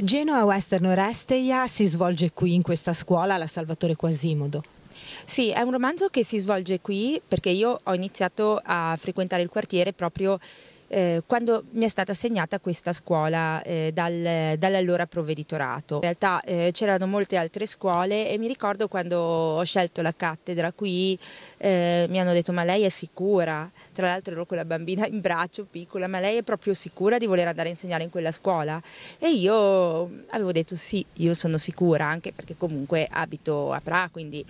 Genoa Western Oresteia si svolge qui in questa scuola, la Salvatore Quasimodo. Sì, è un romanzo che si svolge qui perché io ho iniziato a frequentare il quartiere proprio eh, quando mi è stata assegnata questa scuola eh, dal, dall'allora provveditorato. In realtà eh, c'erano molte altre scuole e mi ricordo quando ho scelto la cattedra qui eh, mi hanno detto ma lei è sicura? Tra l'altro ero con la bambina in braccio piccola, ma lei è proprio sicura di voler andare a insegnare in quella scuola? E io avevo detto sì, io sono sicura anche perché comunque abito a Pra, quindi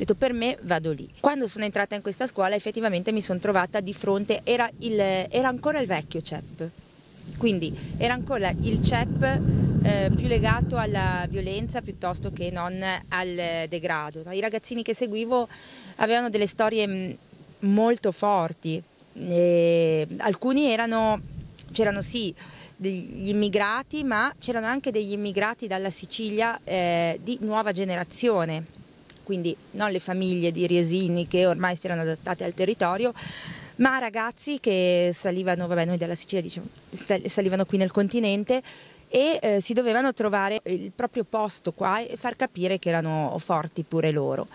ho detto per me vado lì. Quando sono entrata in questa scuola effettivamente mi sono trovata di fronte, era, il, era ancora il vecchio CEP, quindi era ancora il CEP eh, più legato alla violenza piuttosto che non al degrado. I ragazzini che seguivo avevano delle storie mm, molto forti, e alcuni erano, c'erano sì degli immigrati, ma c'erano anche degli immigrati dalla Sicilia eh, di nuova generazione quindi non le famiglie di riesini che ormai si erano adattate al territorio, ma ragazzi che salivano, vabbè noi dalla Sicilia diciamo, salivano qui nel continente e eh, si dovevano trovare il proprio posto qua e far capire che erano forti pure loro.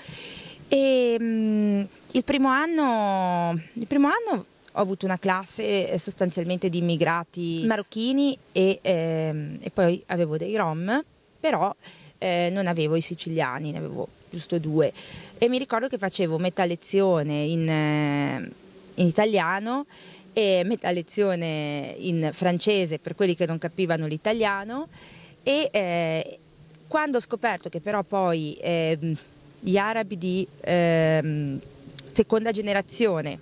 E, mh, mm, il, primo anno, il primo anno ho avuto una classe eh, sostanzialmente di immigrati marocchini e, ehm, e poi avevo dei rom, però eh, non avevo i siciliani, ne avevo giusto due. E mi ricordo che facevo metà lezione in, eh, in italiano e metà lezione in francese per quelli che non capivano l'italiano e eh, quando ho scoperto che però poi eh, gli arabi di eh, seconda generazione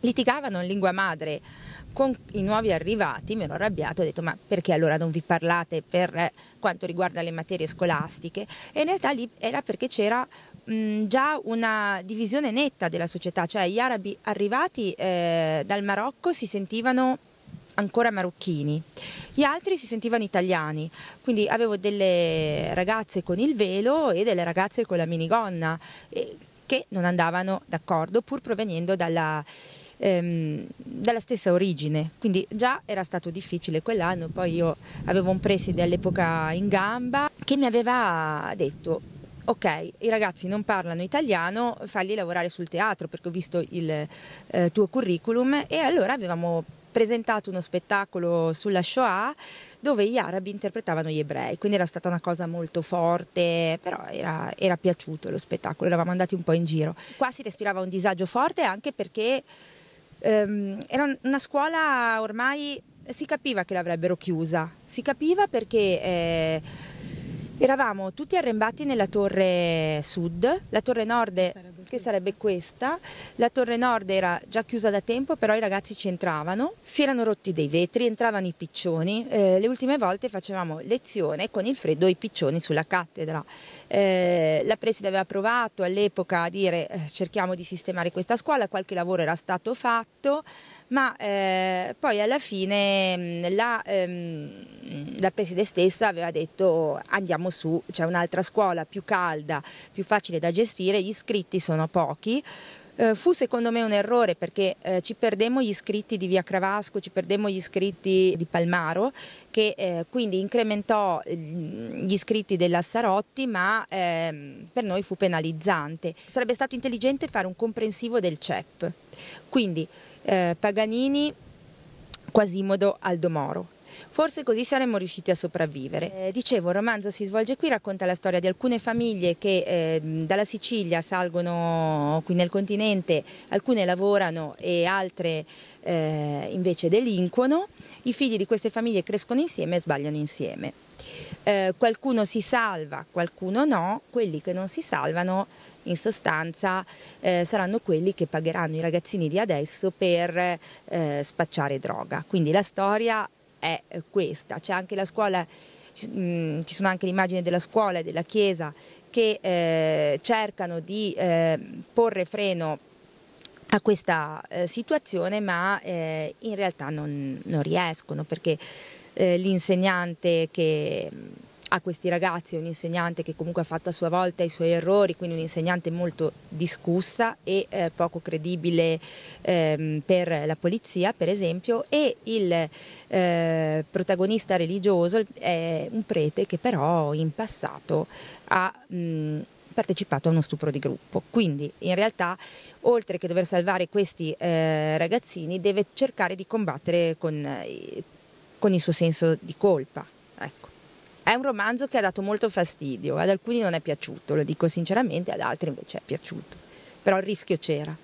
litigavano in lingua madre con i nuovi arrivati mi ero arrabbiato e ho detto ma perché allora non vi parlate per eh, quanto riguarda le materie scolastiche e in realtà lì era perché c'era mh, già una divisione netta della società, cioè gli arabi arrivati eh, dal Marocco si sentivano ancora marocchini, gli altri si sentivano italiani, quindi avevo delle ragazze con il velo e delle ragazze con la minigonna eh, che non andavano d'accordo pur provenendo dalla ehm, dalla stessa origine, quindi già era stato difficile quell'anno, poi io avevo un preside all'epoca in gamba che mi aveva detto ok, i ragazzi non parlano italiano, fagli lavorare sul teatro perché ho visto il eh, tuo curriculum e allora avevamo presentato uno spettacolo sulla Shoah dove gli arabi interpretavano gli ebrei, quindi era stata una cosa molto forte, però era, era piaciuto lo spettacolo, eravamo andati un po' in giro. Qua si respirava un disagio forte anche perché ehm, era una scuola ormai si capiva che l'avrebbero chiusa, si capiva perché eh, Eravamo tutti arrembati nella torre sud, la torre nord che sarebbe questa, la torre nord era già chiusa da tempo però i ragazzi ci entravano, si erano rotti dei vetri, entravano i piccioni, eh, le ultime volte facevamo lezione con il freddo e i piccioni sulla cattedra. Eh, la preside aveva provato all'epoca a dire eh, cerchiamo di sistemare questa scuola, qualche lavoro era stato fatto ma eh, poi alla fine mm, la, ehm, la preside stessa aveva detto andiamo su, c'è un'altra scuola più calda, più facile da gestire, gli iscritti sono pochi. Eh, fu secondo me un errore perché eh, ci perdemmo gli iscritti di Via Cravasco, ci perdemmo gli iscritti di Palmaro che eh, quindi incrementò mm, gli iscritti della Sarotti ma ehm, per noi fu penalizzante. Sarebbe stato intelligente fare un comprensivo del CEP, quindi eh, Paganini, Quasimodo, Aldomoro Forse così saremmo riusciti a sopravvivere. Eh, dicevo, il romanzo si svolge qui, racconta la storia di alcune famiglie che eh, dalla Sicilia salgono qui nel continente, alcune lavorano e altre eh, invece delinquono. I figli di queste famiglie crescono insieme e sbagliano insieme. Eh, qualcuno si salva, qualcuno no, quelli che non si salvano in sostanza eh, saranno quelli che pagheranno i ragazzini di adesso per eh, spacciare droga. Quindi la storia è eh, questa. C'è anche la scuola, mm, ci sono anche le immagini della scuola e della chiesa che eh, cercano di eh, porre freno a questa eh, situazione ma eh, in realtà non, non riescono perché eh, l'insegnante che a questi ragazzi un insegnante che comunque ha fatto a sua volta i suoi errori, quindi un insegnante molto discussa e eh, poco credibile ehm, per la polizia, per esempio, e il eh, protagonista religioso è un prete che però in passato ha... Mh, partecipato a uno stupro di gruppo. Quindi in realtà, oltre che dover salvare questi eh, ragazzini, deve cercare di combattere con, eh, con il suo senso di colpa. Ecco. È un romanzo che ha dato molto fastidio, ad alcuni non è piaciuto, lo dico sinceramente, ad altri invece è piaciuto, però il rischio c'era.